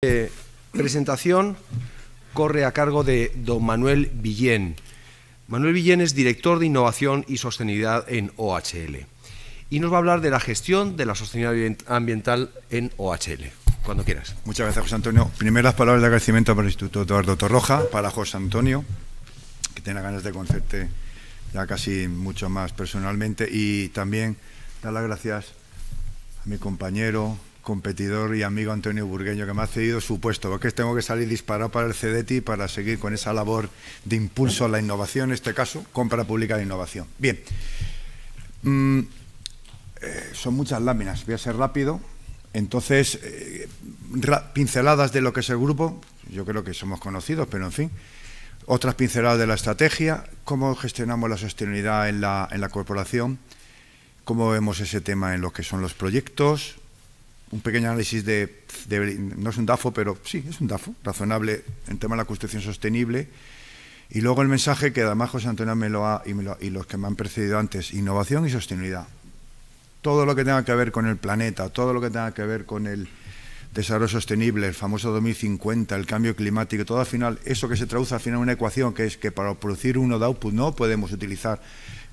Eh, presentación corre a cargo de don Manuel Villén. Manuel Villén es director de innovación y sostenibilidad en OHL y nos va a hablar de la gestión de la sostenibilidad ambiental en OHL. Cuando quieras. Muchas gracias, José Antonio. Primeras palabras de agradecimiento para el Instituto Eduardo Torroja, para José Antonio, que tiene ganas de conocerte ya casi mucho más personalmente, y también dar las gracias a mi compañero, competidor y amigo Antonio Burgueño, que me ha cedido su puesto, porque tengo que salir disparado para el CDT... para seguir con esa labor de impulso a la innovación, en este caso, compra pública de innovación. Bien, mm, eh, son muchas láminas, voy a ser rápido. Entonces, eh, pinceladas de lo que es el grupo, yo creo que somos conocidos, pero en fin. Otras pinceladas de la estrategia, cómo gestionamos la sostenibilidad en la, en la corporación, cómo vemos ese tema en lo que son los proyectos, un pequeño análisis de, no es un DAFO, pero sí, es un DAFO, razonable en tema de la construcción sostenible. Y luego el mensaje que además José Antonio me lo ha, y, y los que me han precedido antes, innovación y sostenibilidad. Todo lo que tenga que ver con el planeta, todo lo que tenga que ver con el desarrollo sostenible, el famoso 2050, el cambio climático, todo al final, eso que se traduce al final en una ecuación, que es que para producir uno de output no podemos utilizar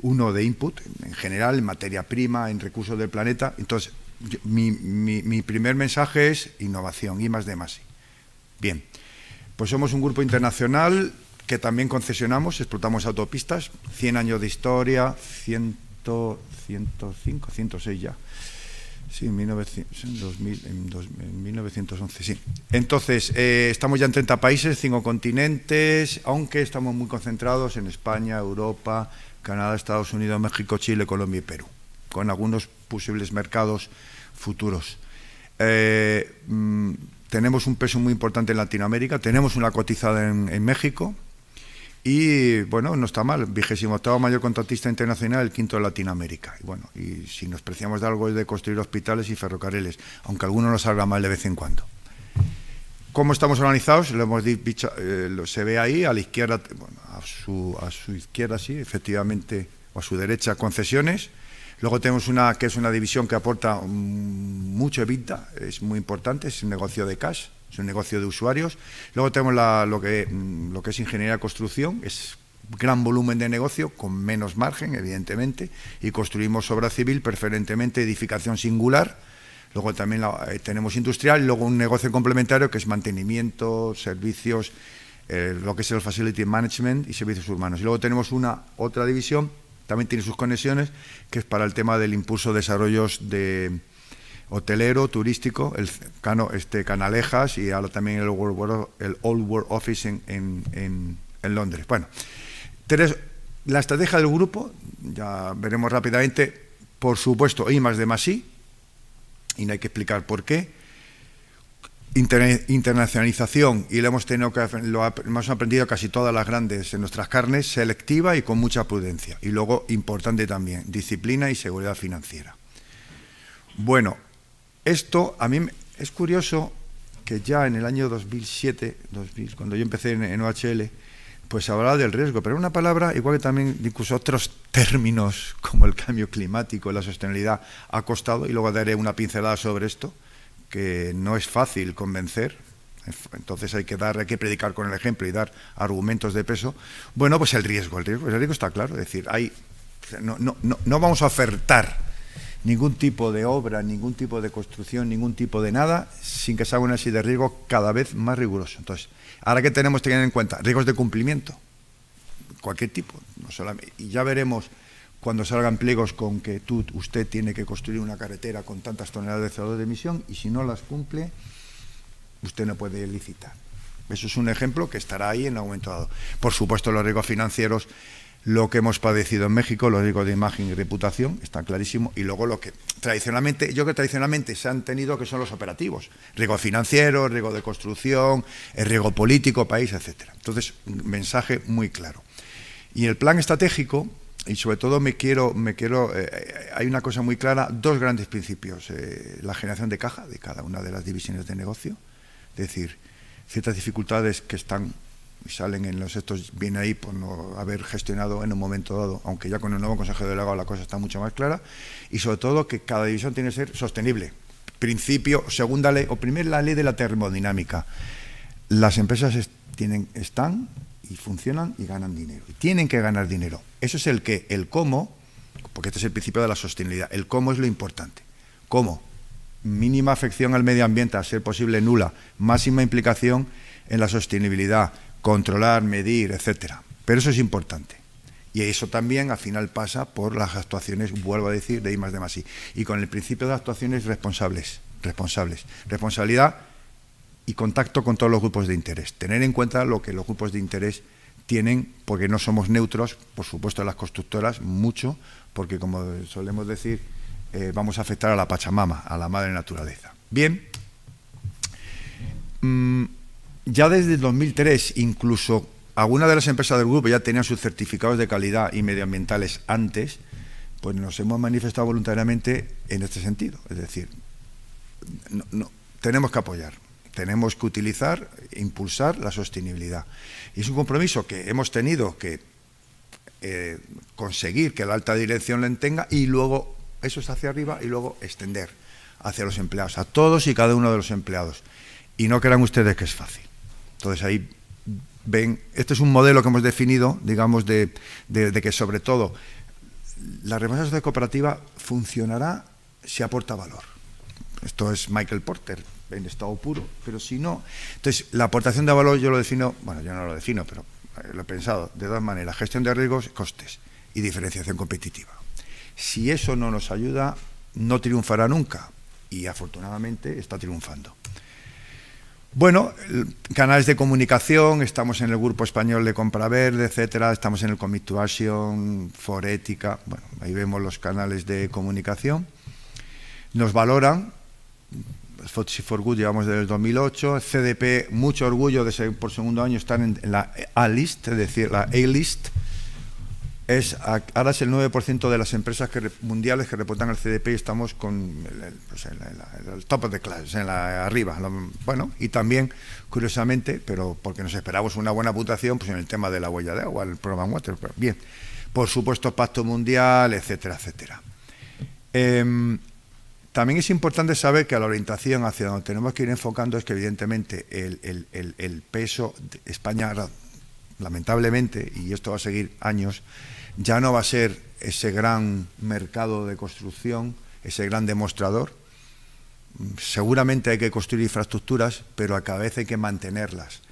uno de input, en general, en materia prima, en recursos del planeta. Entonces, mi, mi, primer mensaje es innovación, y más de más Bien, pues somos un grupo internacional que también concesionamos, explotamos autopistas, 100 años de historia, 100, 105, 106 ya. Sí, en, 1911, sí. Entonces, eh, estamos ya en 30 países, 5 continentes, aunque estamos muy concentrados en España, Europa, Canadá, Estados Unidos, México, Chile, Colombia y Perú, con algunos posibles mercados futuros. Eh, mm, tenemos un peso muy importante en Latinoamérica, tenemos una cotizada en, México y, bueno, no está mal, vigésimo octavo mayor contratista internacional, el quinto de Latinoamérica. Y bueno, y si nos preciamos de algo es de construir hospitales y ferrocarriles, aunque alguno nos salga mal de vez en cuando. ¿Cómo estamos organizados? Lo hemos dicho, eh, se ve ahí, a la izquierda, a su, a su izquierda sí, efectivamente, o a su derecha concesiones, Luego tenemos una que es una división que aporta mm, mucho EBITDA, es muy importante, es un negocio de cash, es un negocio de usuarios. Luego tenemos lo, que, mm, lo que es ingeniería de construcción, es gran volumen de negocio, con menos margen, evidentemente, y construimos obra civil, preferentemente edificación singular. Luego también eh, tenemos industrial, luego un negocio complementario que es mantenimiento, servicios, eh, lo que es el facility management y servicios humanos. Y luego tenemos una otra división también tiene sus conexiones, que es para el tema del impulso de desarrollos de hotelero, turístico, el cano, este, Canalejas y ahora también el, el Old World Office en, Londres. Bueno, tres, la estrategia del grupo, ya veremos rápidamente, por supuesto, I más de más y no hay que explicar por qué internacionalización, y lo hemos, tenido que, hemos aprendido casi todas las grandes en nuestras carnes, selectiva y con mucha prudencia. Y luego, importante también, disciplina y seguridad financiera. Bueno, esto a mí es curioso que ya en el año 2007, 2000, cuando yo empecé en, en OHL, pues hablaba del riesgo, pero una palabra, igual que también incluso otros términos como el cambio climático, la sostenibilidad, ha costado, y luego daré una pincelada sobre esto, que no es fácil convencer, entonces hay que dar, hay que predicar con el ejemplo y dar argumentos de peso. Bueno, pues el riesgo, el riesgo, el riesgo está claro, es decir, hay, no, no, vamos a ofertar ningún tipo de obra, ningún tipo de construcción, ningún tipo de nada, sin que se haga una así de riesgo cada vez más riguroso. Entonces, ahora que tenemos que tener en cuenta riesgos de cumplimiento, cualquier tipo, no solamente, y ya veremos cuando salgan pliegos con que tú, usted tiene que construir una carretera con tantas toneladas de CO2 de emisión y si no las cumple, usted no puede licitar. Eso es un ejemplo que estará ahí en aumento dado. Por supuesto, los riesgos financieros, lo que hemos padecido en México, los riesgos de imagen y reputación, están clarísimos Y luego lo que tradicionalmente, yo que tradicionalmente se han tenido, que son los operativos. Riesgo financiero, riesgo de construcción, riesgo político, país, etcétera. Entonces, un mensaje muy claro. Y el plan estratégico, y sobre todo me quiero, me quiero eh, eh, hay una cosa muy clara, dos grandes principios, eh, la generación de caja de cada una de las divisiones de negocio, es decir, ciertas dificultades que están y salen en los estos bien ahí por no haber gestionado en un momento dado, aunque ya con el nuevo consejero delegado la cosa está mucho más clara, y sobre todo que cada división tiene que ser sostenible. Principio, segunda ley, o primero la ley de la termodinámica. Las empresas tienen, están y funcionan y ganan dinero. Y tienen que ganar dinero. Eso es el que, el cómo, porque este es el principio de la sostenibilidad, el cómo es lo importante. ¿Cómo? Mínima afección al medio ambiente, a ser posible nula, máxima implicación en la sostenibilidad, controlar, medir, etcétera. Pero eso es importante. Y eso también al final pasa por las actuaciones, vuelvo a decir, de I más de I. Y con el principio de actuaciones responsables, responsables. Responsabilidad y contacto con todos los grupos de interés. Tener en cuenta lo que los grupos de interés tienen, porque no somos neutros, por supuesto las constructoras, mucho, porque como solemos decir, eh, vamos a afectar a la Pachamama, a la madre naturaleza. Bien, mm, ya desde 2003, incluso algunas de las empresas del grupo ya tenían sus certificados de calidad y medioambientales antes, pues nos hemos manifestado voluntariamente en este sentido. Es decir, no, tenemos que apoyar tenemos que utilizar, impulsar la sostenibilidad. Y es un compromiso que hemos tenido que eh, conseguir que la alta dirección lo entenga y luego, eso es hacia arriba, y luego extender hacia los empleados, a todos y cada uno de los empleados. Y no crean ustedes que es fácil. Entonces ahí ven, este es un modelo que hemos definido, digamos, de, que sobre todo la remuneración de cooperativa funcionará si aporta valor. Esto es Michael Porter, en estado puro, pero si no... Entonces, la aportación de valor yo lo defino, bueno, yo no lo defino, pero eh, lo he pensado, de dos maneras, gestión de riesgos, costes y diferenciación competitiva. Si eso no nos ayuda, no triunfará nunca y afortunadamente está triunfando. Bueno, canales de comunicación, estamos en el Grupo Español de Compra Verde, etcétera, estamos en el for Forética, bueno, ahí vemos los canales de comunicación. Nos valoran, Foxy for Good llevamos desde el 2008, CDP, mucho orgullo de ser por segundo año están en, la A-list, es decir, la A-list, es, ahora es el 9% de las empresas mundiales que reportan al CDP y estamos con pues el, top of the class, en la, arriba. bueno, y también, curiosamente, pero porque nos esperamos una buena puntuación, pues en el tema de la huella de agua, el programa Water. bien, por supuesto, Pacto Mundial, etcétera, etcétera. Em, también es importante saber que la orientación hacia donde tenemos que ir enfocando es que evidentemente el, peso de España, lamentablemente, y esto va a seguir años, ya no va a ser ese gran mercado de construcción, ese gran demostrador. Seguramente hay que construir infraestructuras, pero a cada vez hay que mantenerlas.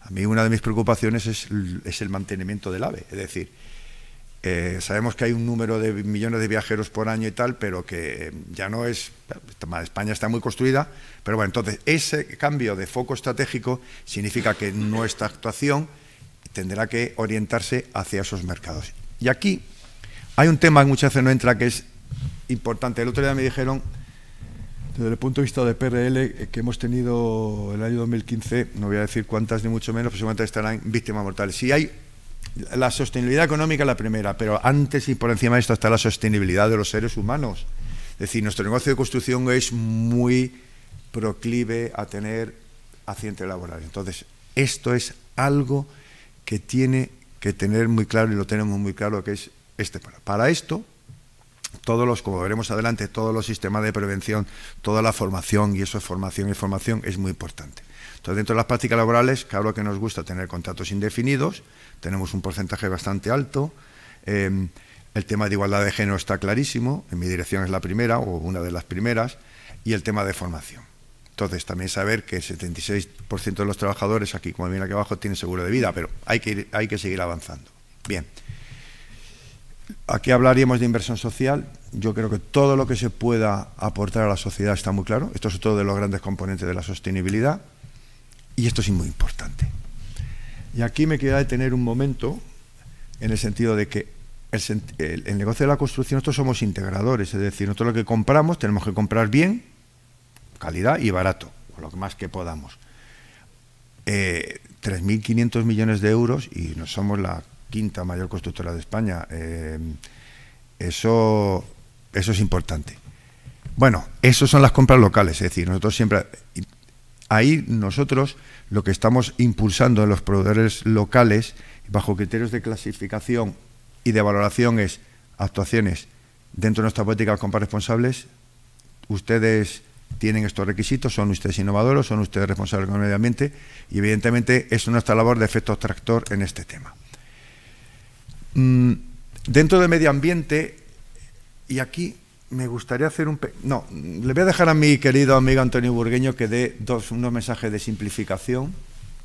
A mí una de mis preocupaciones es, es el mantenimiento del AVE, es decir, eh, sabemos que hay un número de millones de viajeros por año y tal, pero que eh, ya no es. España está muy construida, pero bueno, entonces ese cambio de foco estratégico significa que nuestra actuación tendrá que orientarse hacia esos mercados. Y aquí hay un tema que muchas veces no entra que es importante. El otro día me dijeron, desde el punto de vista de PRL, eh, que hemos tenido el año 2015, no voy a decir cuántas ni mucho menos, pero seguramente estarán víctimas mortales. Si hay la sostenibilidad económica la primera, pero antes y por encima de esto está la sostenibilidad de los seres humanos. Es decir, nuestro negocio de construcción es muy proclive a tener accidentes laborales. Entonces, esto es algo que tiene que tener muy claro y lo tenemos muy claro que es este para. Para esto, todos los, como veremos adelante, todos los sistemas de prevención, toda la formación, y eso es formación y formación, es muy importante. Entonces, dentro de las prácticas laborales, claro que nos gusta tener contratos indefinidos, tenemos un porcentaje bastante alto. Em, el tema de igualdad de género está clarísimo, en mi dirección es la primera o una de las primeras, y el tema de formación. Entonces, también saber que el 76% de los trabajadores aquí, como viene aquí abajo, tienen seguro de vida, pero hay que, hay que seguir avanzando. Bien. Aquí hablaríamos de inversión social. Yo creo que todo lo que se pueda aportar a la sociedad está muy claro. Esto es otro de los grandes componentes de la sostenibilidad. Y esto es muy importante. Y aquí me queda detener un momento en el sentido de que el, negocio de la construcción, nosotros somos integradores, es decir, nosotros lo que compramos tenemos que comprar bien, calidad y barato, o lo más que podamos. 3.500 eh, millones de euros y no somos la quinta mayor constructora de España. Eh, eso, eso es importante. Bueno, eso son las compras locales, es decir, nosotros siempre Ahí nosotros lo que estamos impulsando en los proveedores locales, bajo criterios de clasificación y de valoración, es actuaciones dentro de nuestra política compras responsables. Ustedes tienen estos requisitos, son ustedes innovadores, son ustedes responsables con el medio ambiente y evidentemente es nuestra labor de efecto tractor en este tema. Mm, dentro del medio ambiente, y aquí me gustaría hacer un... No, le voy a dejar a mi querido amigo Antonio Burgueño que dé dos, unos mensajes de simplificación,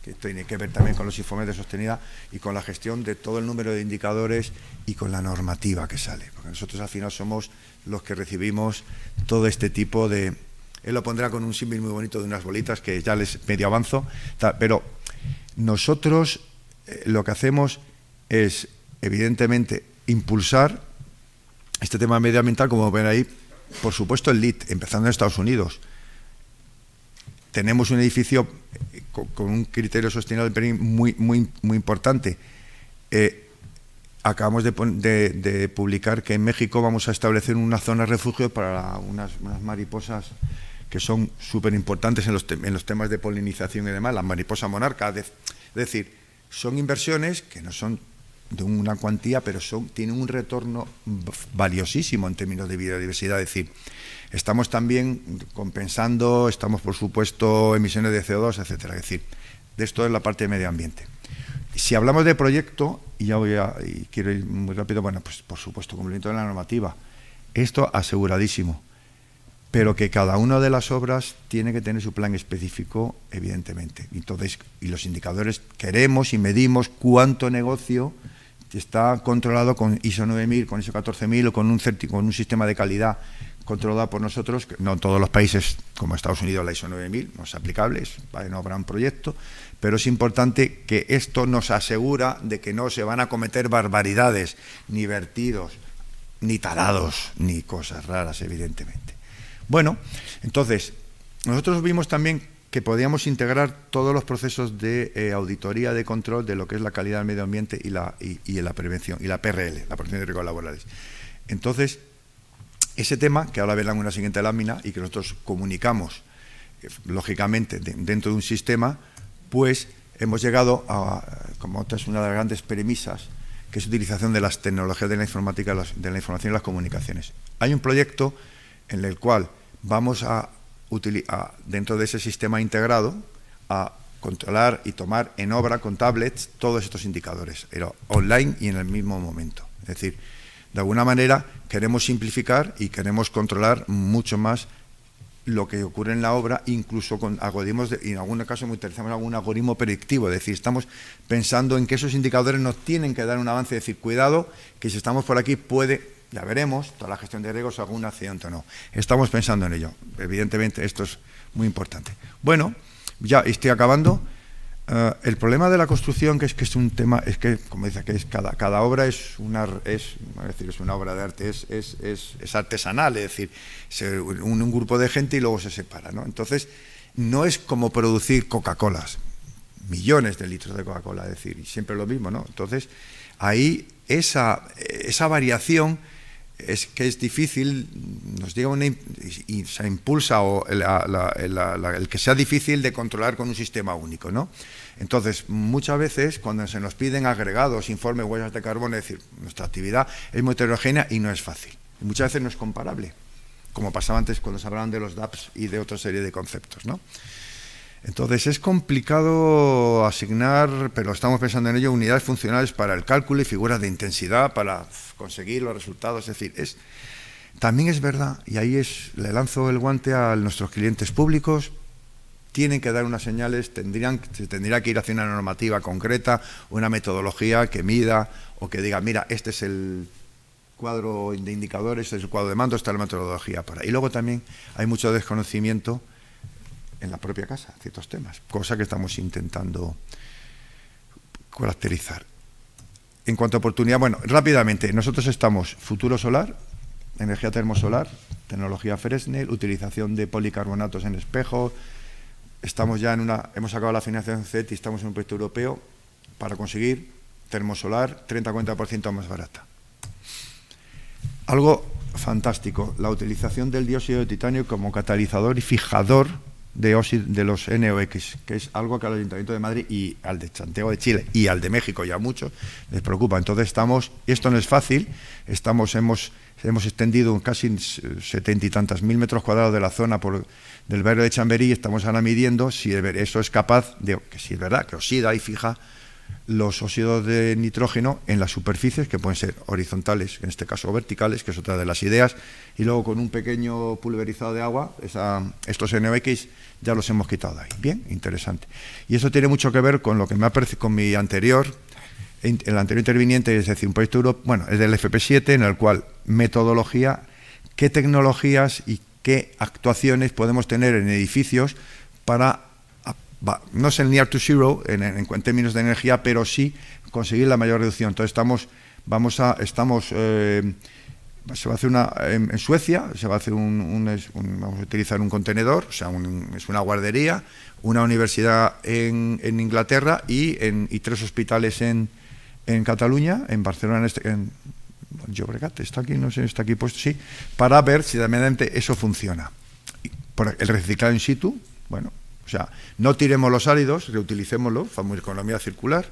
que tiene que ver también con los informes de sostenida y con la gestión de todo el número de indicadores y con la normativa que sale. Porque nosotros al final somos los que recibimos todo este tipo de... Él lo pondrá con un símil muy bonito de unas bolitas que ya les medio avanzo, pero nosotros eh, lo que hacemos es, evidentemente, impulsar este tema medioambiental, como ven ahí, por supuesto el lead, empezando en Estados Unidos. Tenemos un edificio eh, con un criterio sostenible muy, muy, muy importante. Eh, acabamos de, publicar que en México vamos a establecer una zona refugio para unas, mariposas que son súper importantes en, en, los temas de polinización y demás, la mariposa monarca. es decir, son inversiones que no son de una cuantía, pero son, tienen un retorno valiosísimo en términos de biodiversidad. Es decir, estamos también compensando, estamos por supuesto emisiones de CO2, etcétera. Es decir, de esto es la parte de medio ambiente. Si hablamos de proyecto, y ya voy a, y quiero ir muy rápido, bueno, pues por supuesto, cumplimiento de la normativa. Esto aseguradísimo. Pero que cada una de las obras tiene que tener su plan específico, evidentemente. Entonces, y los indicadores, queremos y medimos cuánto negocio está controlado con ISO 9000, con ISO 14000 o con un, sistema de calidad controlado por nosotros, no todos los países como Estados Unidos la ISO 9000 no es aplicable, no habrá un proyecto, pero es importante que esto nos asegura de que no se van a cometer barbaridades, ni vertidos, ni talados, ni cosas raras, evidentemente. Bueno, entonces, nosotros vimos también que podíamos integrar todos los procesos de eh, auditoría, de control de lo que es la calidad del medio ambiente y la, la prevención, y la PRL, la prevención de riesgos laborales. Entonces, ese tema, que ahora verán en una siguiente lámina y que nosotros comunicamos, eh, lógicamente, dentro de un sistema, pues hemos llegado a, como otra es una de las grandes premisas, que es utilización de las tecnologías de la informática, de la información y las comunicaciones. Hay un proyecto en el cual vamos a dentro de ese sistema integrado a controlar y tomar en obra con tablets todos estos indicadores, pero online y en el mismo momento. Es decir, de alguna manera queremos simplificar y queremos controlar mucho más lo que ocurre en la obra, incluso con algoritmos, y en algún caso utilizamos algún algoritmo predictivo, es decir, estamos pensando en que esos indicadores nos tienen que dar un avance, es decir, cuidado, que si estamos por aquí puede ya veremos toda la gestión de riesgos, algún accidente o no. Estamos pensando en ello. Evidentemente, esto es muy importante. Bueno, ya estoy acabando. Eh, el problema de la construcción, que es que es un tema, es que, como dice, que es cada, cada obra es una, es, decir, es una obra de arte, es, artesanal, es decir, se une un grupo de gente y luego se separa. ¿no? Entonces, no es como producir Coca-Colas, millones de litros de Coca-Cola, es decir, siempre lo mismo. ¿no? Entonces, ahí esa, esa variación es que es difícil, nos llega una, y se impulsa o el que sea difícil de controlar con un sistema único, ¿no? Entonces, muchas veces cuando se nos piden agregados, informes, huellas de carbono, es decir, nuestra actividad es muy heterogénea y no es fácil. muchas veces no es comparable, como pasaba antes cuando se hablaban de los DAPs y de otra serie de conceptos, ¿no? Entonces es complicado asignar, pero estamos pensando en ello, unidades funcionales para el cálculo y figuras de intensidad para conseguir los resultados. Es decir, es, también es verdad, y ahí es, le lanzo el guante a nuestros clientes públicos, tienen que dar unas señales, tendrían, se tendría que ir hacia una normativa concreta, una metodología que mida o que diga, mira, este es el cuadro de indicadores, este es el cuadro de mando, esta es la metodología para. Y luego también hay mucho desconocimiento en la propia casa, ciertos temas, cosa que estamos intentando caracterizar. En cuanto a oportunidad, bueno, rápidamente, nosotros estamos futuro solar, energía termosolar, tecnología Fresnel, utilización de policarbonatos en espejo. Estamos ya en una, hemos acabado la financiación Cet y estamos en un proyecto europeo para conseguir termosolar 30-40% más barata. Algo fantástico, la utilización del dióxido de titanio como catalizador y fijador de OSI de los NOx, que es algo que al Ayuntamiento de Madrid y al de Santiago de Chile y al de México ya mucho les preocupa. Entonces estamos, esto no es fácil, estamos, hemos, hemos extendido casi setenta y tantas mil metros cuadrados de la zona por, del barrio de Chamberí y estamos ahora midiendo si eso es capaz de, que si es verdad, que oxida y fija los óxidos de nitrógeno en las superficies, que pueden ser horizontales, en este caso verticales, que es otra de las ideas, y luego con un pequeño pulverizado de agua, esa, estos NOx ya los hemos quitado ahí. Bien, interesante. Y eso tiene mucho que ver con lo que me ha con mi anterior, el anterior interviniente, es decir, un proyecto europeo, bueno, es del FP7, en el cual metodología, qué tecnologías y qué actuaciones podemos tener en edificios para no es el near to zero en, términos de energía, pero sí conseguir la mayor reducción. Entonces estamos, vamos a, estamos, eh, se va a hacer una, en, Suecia se va a hacer un, vamos a utilizar un contenedor, o sea, es una guardería, una universidad en, Inglaterra y, tres hospitales en, Cataluña, en Barcelona, en, este, está aquí, no sé, está aquí puesto, sí, para ver si realmente eso funciona. Por el reciclado in situ, bueno, o sea, no tiremos los áridos, reutilicémoslo, famosa economía circular.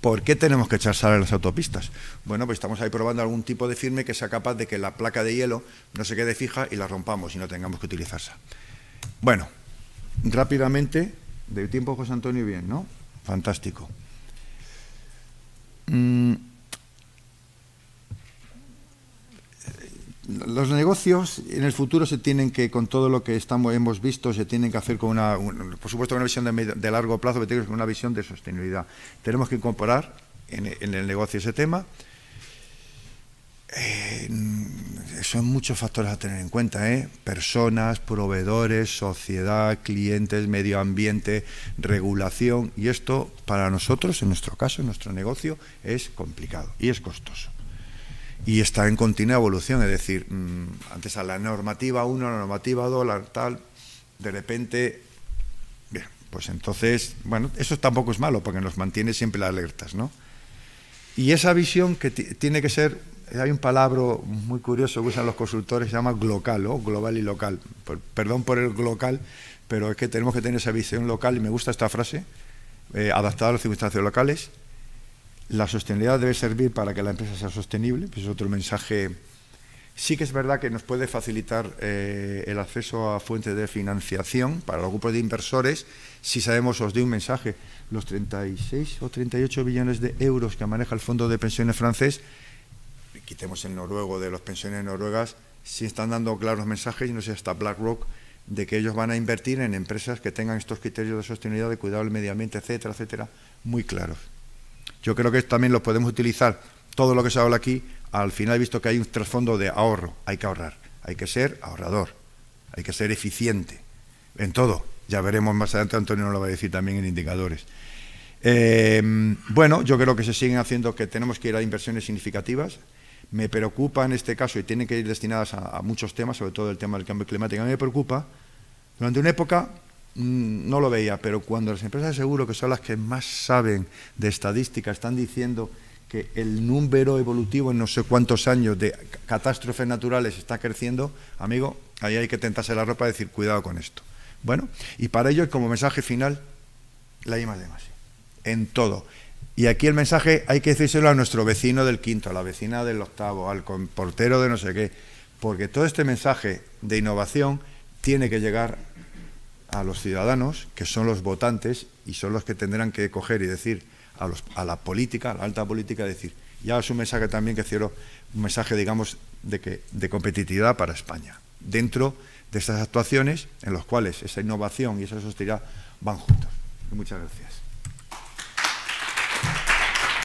¿Por qué tenemos que echar sal en las autopistas? Bueno, pues estamos ahí probando algún tipo de firme que sea capaz de que la placa de hielo no se quede fija y la rompamos y no tengamos que utilizarla. Bueno, rápidamente, de tiempo José Antonio, bien, ¿no? Fantástico. Mm, los negocios en el futuro se tienen que, con todo lo que estamos, hemos visto, se tienen que hacer con una, por supuesto, una visión de, largo plazo, pero con una visión de sostenibilidad. Tenemos que incorporar en, el negocio ese tema. Eh, son muchos factores a tener en cuenta, ¿eh? personas, proveedores, sociedad, clientes, medio ambiente, regulación, y esto para nosotros, en nuestro caso, en nuestro negocio, es complicado y es costoso y está en continua evolución, es decir, mm, antes a la normativa 1, la normativa 2, la tal, de repente, bien, pues entonces, bueno, eso tampoco es malo porque nos mantiene siempre alertas, ¿no? Y esa visión que tiene que ser, hay un palabra muy curioso que usan los consultores, se llama global o global y local. Perdón por el local, pero es que tenemos que tener esa visión local y me gusta esta frase, eh, adaptada a las circunstancias locales, la sostenibilidad debe servir para que la empresa sea sostenible, pues es otro mensaje. Sí que es verdad que nos puede facilitar eh, el acceso a fuentes de financiación para los grupos de inversores. Si sabemos, os doy un mensaje, los 36 o 38 billones de euros que maneja el Fondo de Pensiones francés, quitemos el noruego de las pensiones noruegas, sí están dando claros mensajes, y no sé, hasta BlackRock, de que ellos van a invertir en empresas que tengan estos criterios de sostenibilidad, de cuidado del medio ambiente, etcétera, etcétera, muy claros. Yo creo que también lo podemos utilizar, todo lo que se habla aquí, al final he visto que hay un trasfondo de ahorro, hay que ahorrar, hay que ser ahorrador, hay que ser eficiente en todo. Ya veremos más adelante, Antonio nos lo va a decir también en indicadores. Eh, bueno, yo creo que se siguen haciendo, que tenemos que ir a inversiones significativas. Me preocupa en este caso, y tienen que ir destinadas a, a muchos temas, sobre todo el tema del cambio climático, me preocupa, durante una época Mm, no lo veía, pero cuando las empresas de seguro, que son las que más saben de estadística, están diciendo que el número evolutivo en no sé cuántos años de catástrofes naturales está creciendo, amigo, ahí hay que tentarse la ropa y decir, cuidado con esto. Bueno, y para ello, como mensaje final, la I más de más. En todo. Y aquí el mensaje hay que decírselo a nuestro vecino del quinto, a la vecina del octavo, al portero de no sé qué, porque todo este mensaje de innovación tiene que llegar a los ciudadanos, que son los votantes y son los que tendrán que coger y decir a, la política, a la alta política, decir, ya es un mensaje también que cierro, un mensaje, digamos, de, que, de competitividad para España, dentro de estas actuaciones en las cuales esa innovación y esa sostenibilidad van juntos. muchas gracias.